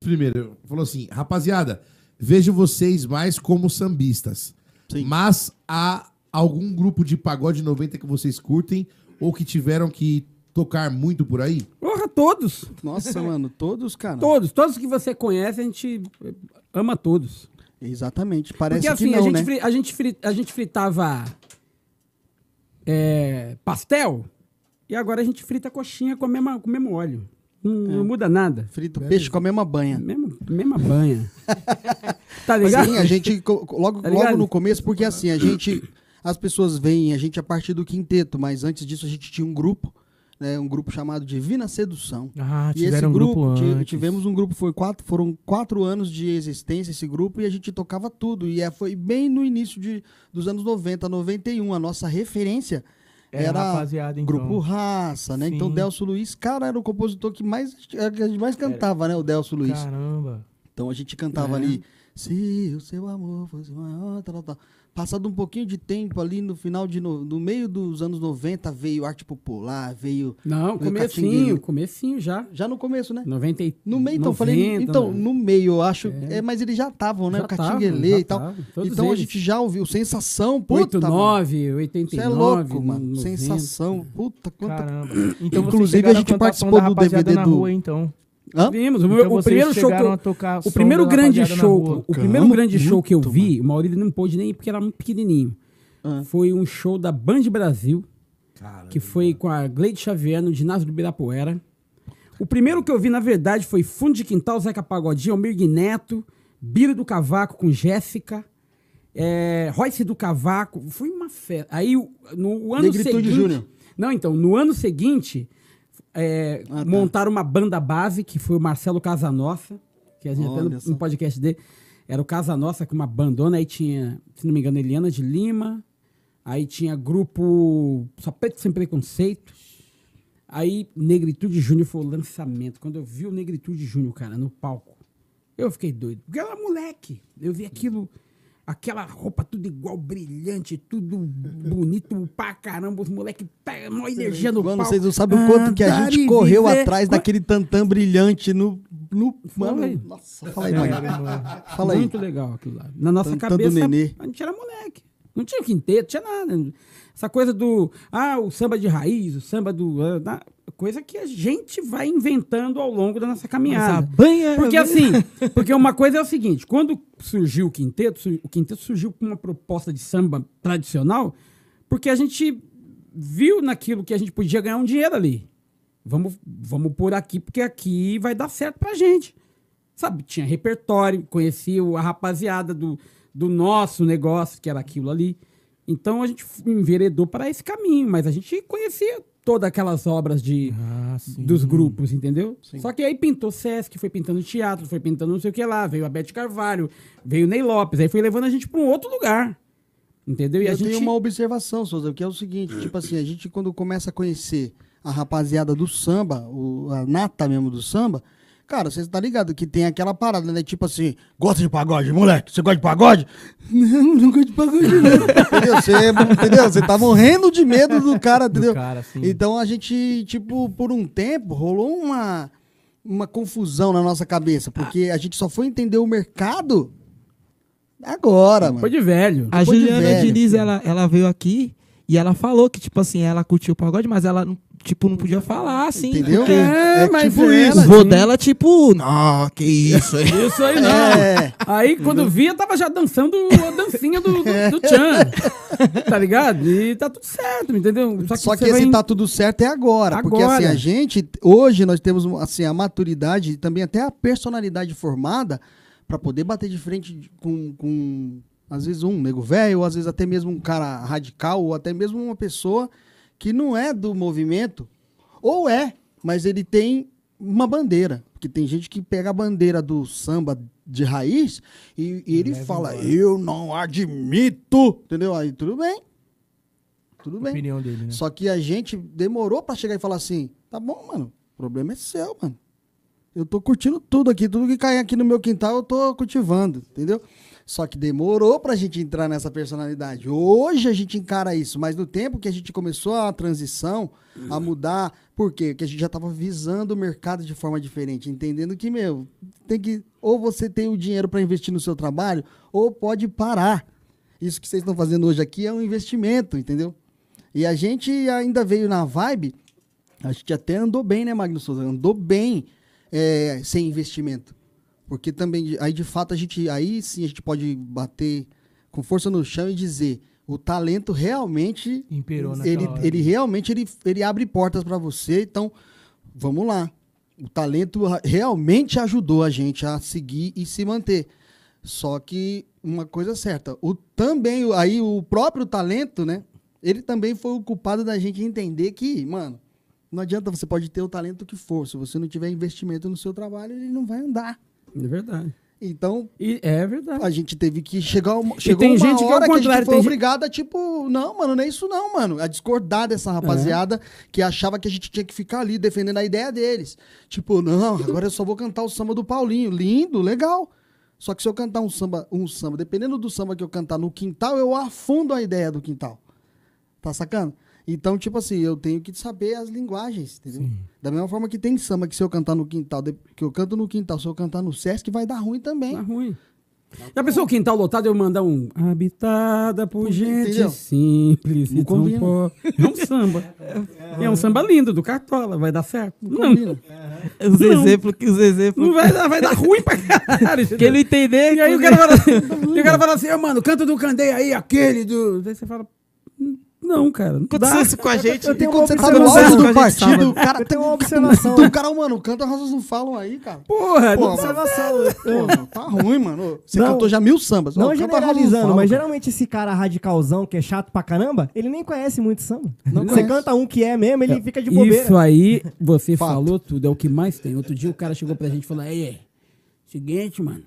primeiro, falou assim: rapaziada, vejo vocês mais como sambistas. Sim. Mas há algum grupo de pagode 90 que vocês curtem ou que tiveram que tocar muito por aí? Porra, todos! Nossa, mano, todos, cara. Todos, todos que você conhece, a gente ama todos. Exatamente, parece Porque, assim, que não, a gente, né? fri, a, gente fri, a gente fritava é, pastel e agora a gente frita coxinha com, a mesma, com o mesmo óleo. Não, é. muda nada. Frito peixe com a mesma banha. Mesma, mesma banha. tá ligado? Sim, a gente, logo, tá logo no começo, porque assim, a gente. As pessoas veem a gente a é partir do quinteto, mas antes disso a gente tinha um grupo. Né, um grupo chamado Divina Sedução. Ah, e esse grupo, um grupo tivemos um grupo foi quatro, foram quatro anos de existência esse grupo e a gente tocava tudo e é, foi bem no início de, dos anos 90, 91 a nossa referência é, era então. grupo raça, né? Então, Sim. Então Delcio Luiz, cara, era o compositor que mais é, que a gente mais cantava, né? O Delcio Luiz. Caramba. Então a gente cantava é. ali, se o seu amor fosse maior, tal, tal, Passado um pouquinho de tempo ali, no final de no, no meio dos anos 90, veio arte popular, veio. Não, comecinho, comecinho já. Já no começo, né? 90 e... No meio, então, 90, falei. Então, né? no meio, eu acho. É. é mas eles já estavam, né? Já o Catinguelê e tal. Então eles. a gente já ouviu. Sensação, puta. 89, 89. Isso é louco, mano. 90. Sensação. Puta, quanta. Caramba. Então, Inclusive, a gente participou do DVD do. Rua, então. Hã? Vimos. Então o, primeiro show que eu, o primeiro grande show, o primeiro grande show que eu vi, mano. o Maurílio não pôde nem ir porque era muito pequenininho. Foi um show da Band Brasil, Caramba. que foi com a Gleide Xavier no ginásio do Ibirapuera. O primeiro que eu vi, na verdade, foi Fundo de Quintal, Zeca Pagodinho, Almir Neto, Biro do Cavaco com Jéssica, é, Royce do Cavaco. Foi uma festa. Aí, no ano Negritude seguinte... Júnior. Não, então, no ano seguinte é, ah, tá. montaram uma banda base, que foi o Marcelo Casanossa, que a gente até no, podcast dele. Era o Casanossa, com uma bandona, aí tinha, se não me engano, Eliana de Lima, aí tinha grupo Só Preto Sem Preconceito. Aí Negritude Júnior foi o lançamento. Quando eu vi o Negritude Júnior, cara, no palco, eu fiquei doido. Porque ela era moleque. Eu vi aquilo aquela roupa tudo igual, brilhante, tudo bonito pra caramba, os moleques tá maior energia no Mano, vocês não sabem o quanto que a ah, gente correu viver. atrás daquele tantã brilhante no... no fala aí. Nossa, fala aí, é, mano. Fala aí. Muito legal aquilo lá. Na nossa tantã cabeça, nenê. a gente era moleque. Não tinha quinteto, tinha nada. Essa coisa do... Ah, o samba de raiz, o samba do... Ah, coisa que a gente vai inventando ao longo da nossa caminhada. Banha, porque é assim, porque uma coisa é o seguinte, quando surgiu o quinteto, o quinteto surgiu com uma proposta de samba tradicional, porque a gente viu naquilo que a gente podia ganhar um dinheiro ali. Vamos, vamos por aqui, porque aqui vai dar certo pra gente. Sabe, tinha repertório, conhecia a rapaziada do, do nosso negócio, que era aquilo ali. Então a gente enveredou para esse caminho, mas a gente conhecia todas aquelas obras de, ah, dos grupos, entendeu? Sim. Só que aí pintou Sesc, foi pintando teatro, foi pintando não sei o que lá, veio a Beth Carvalho, veio Ney Lopes, aí foi levando a gente para um outro lugar. Entendeu? E eu a gente... tenho uma observação, Souza, que é o seguinte, tipo assim, a gente quando começa a conhecer a rapaziada do samba, o, a nata mesmo do samba, Cara, você tá ligado que tem aquela parada, né? Tipo assim, gosta de pagode, moleque? Você gosta de pagode? Não, não gosto de pagode, não. entendeu? Você, é entendeu? Você tá morrendo de medo do cara, entendeu? Do cara, então a gente, tipo, por um tempo, rolou uma, uma confusão na nossa cabeça, porque a gente só foi entender o mercado agora, mano. Foi de velho. A Juliana velho, Diniz, ela, ela veio aqui e ela falou que, tipo assim, ela curtiu o pagode, mas ela, tipo, não podia falar, assim. Entendeu? É, é, é mas tipo ela, isso. O vô assim. dela, tipo, não, que isso. aí. isso aí não. É. Aí, quando via, tava já dançando a dancinha do, do, do Chan. Tá ligado? E tá tudo certo, entendeu? Só que, Só que esse vai... tá tudo certo é agora, agora. Porque, assim, a gente, hoje, nós temos, assim, a maturidade e também até a personalidade formada para poder bater de frente com, com às vezes um nego velho, ou às vezes até mesmo um cara radical, ou até mesmo uma pessoa que não é do movimento, ou é, mas ele tem uma bandeira. Porque tem gente que pega a bandeira do samba de raiz e, e ele Leve fala, embora. eu não admito, entendeu? Aí tudo bem. Tudo bem. Opinião dele, né? Só que a gente demorou para chegar e falar assim, tá bom, mano, o problema é seu, mano. Eu tô curtindo tudo aqui, tudo que cai aqui no meu quintal eu tô cultivando, entendeu? Só que demorou pra gente entrar nessa personalidade. Hoje a gente encara isso, mas no tempo que a gente começou a transição, a uhum. mudar, por quê? Porque a gente já tava visando o mercado de forma diferente, entendendo que, meu, tem que. Ou você tem o dinheiro para investir no seu trabalho, ou pode parar. Isso que vocês estão fazendo hoje aqui é um investimento, entendeu? E a gente ainda veio na vibe, a gente até andou bem, né, Magno Souza? Andou bem é, sem investimento. Porque também, aí de fato, a gente, aí sim a gente pode bater com força no chão e dizer o talento realmente imperou ele, ele realmente ele, ele abre portas para você então vamos lá o talento realmente ajudou a gente a seguir e se manter só que uma coisa certa o também aí o próprio talento né ele também foi o culpado da gente entender que mano não adianta você pode ter o talento que for se você não tiver investimento no seu trabalho ele não vai andar é verdade. Então. E é verdade. A gente teve que chegar. Uma, chegou tem uma gente hora que, é que a gente foi obrigada, gente... tipo, não, mano, não é isso não, mano. A discordar dessa rapaziada é. que achava que a gente tinha que ficar ali defendendo a ideia deles. Tipo, não, agora eu só vou cantar o samba do Paulinho. Lindo, legal. Só que se eu cantar um samba, um samba, dependendo do samba que eu cantar no quintal, eu afundo a ideia do quintal. Tá sacando? Então, tipo assim, eu tenho que saber as linguagens, entendeu? Sim. Da mesma forma que tem samba, que se eu cantar no quintal, que eu canto no quintal, se eu cantar no Sesc, vai dar ruim também. Dá ruim. Já pensou o quintal lotado eu mandar um habitada por, por gente entendeu? simples não combina. Pô... É um samba. É, é, é um samba lindo do Cartola, vai dar certo? Não. não. É, os exemplos que os exemplos. Não vai dar, vai dar ruim pra caralho. que ele entender. E aí o cara fala assim, o cara fala assim, mano, canto do Candeia aí, aquele do. Aí você fala, não, cara. Não aconteceu isso com a gente. Eu, eu tenho e quando você tá do partido, o cara tem uma observação. do então cara, mano, canta razões Não Falam aí, cara. Porra, Porra observação. Porra, tá ruim, mano. Você não, cantou já mil sambas. Não, não generalizando, falam, mas geralmente esse cara radicalzão, que é chato pra caramba, ele nem conhece muito samba. Não você conhece. canta um que é mesmo, ele é. fica de bobeira. Isso aí, você Fato. falou tudo, é o que mais tem. Outro dia o cara chegou pra gente e falou, ei, seguinte, mano.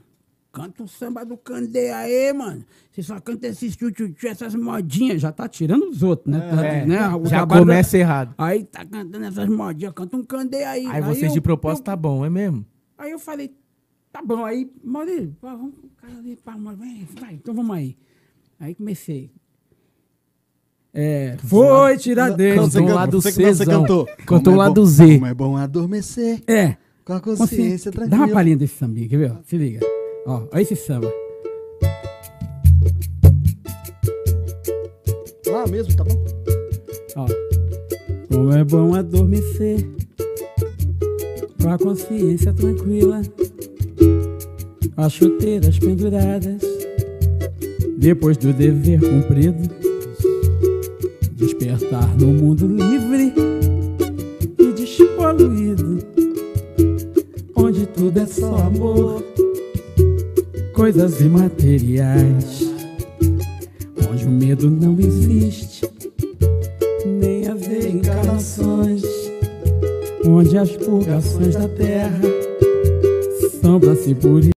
Canta o samba do Candeia aí, mano. Você só canta esses tchutchutchu, essas modinhas. Já tá tirando os outros, né? É, é. né? Já começa errado. Aí tá cantando essas modinhas, canta um Candeia aí. Aí, aí vocês eu, de propósito eu, tá bom, é mesmo? Aí eu falei, tá bom, aí, Maurício, vamos, cara ali, vai, então vamos aí. Aí comecei. É, foi tirar dele. Cantou lá do C. Cantou cantou lá lado é do Z. Como é bom adormecer. É. Com a consciência, consciência tranquila. Dá uma palhinha desse samba, quer ver? Se liga. Ó, olha esse samba. Lá mesmo, tá bom? Ó. Como é bom adormecer com a consciência tranquila, as chuteiras penduradas, depois do dever cumprido, despertar no mundo livre e despoluído, onde tudo é só amor coisas imateriais, onde o medo não existe, nem haver encarnações, onde as purgações da terra são para se purificar.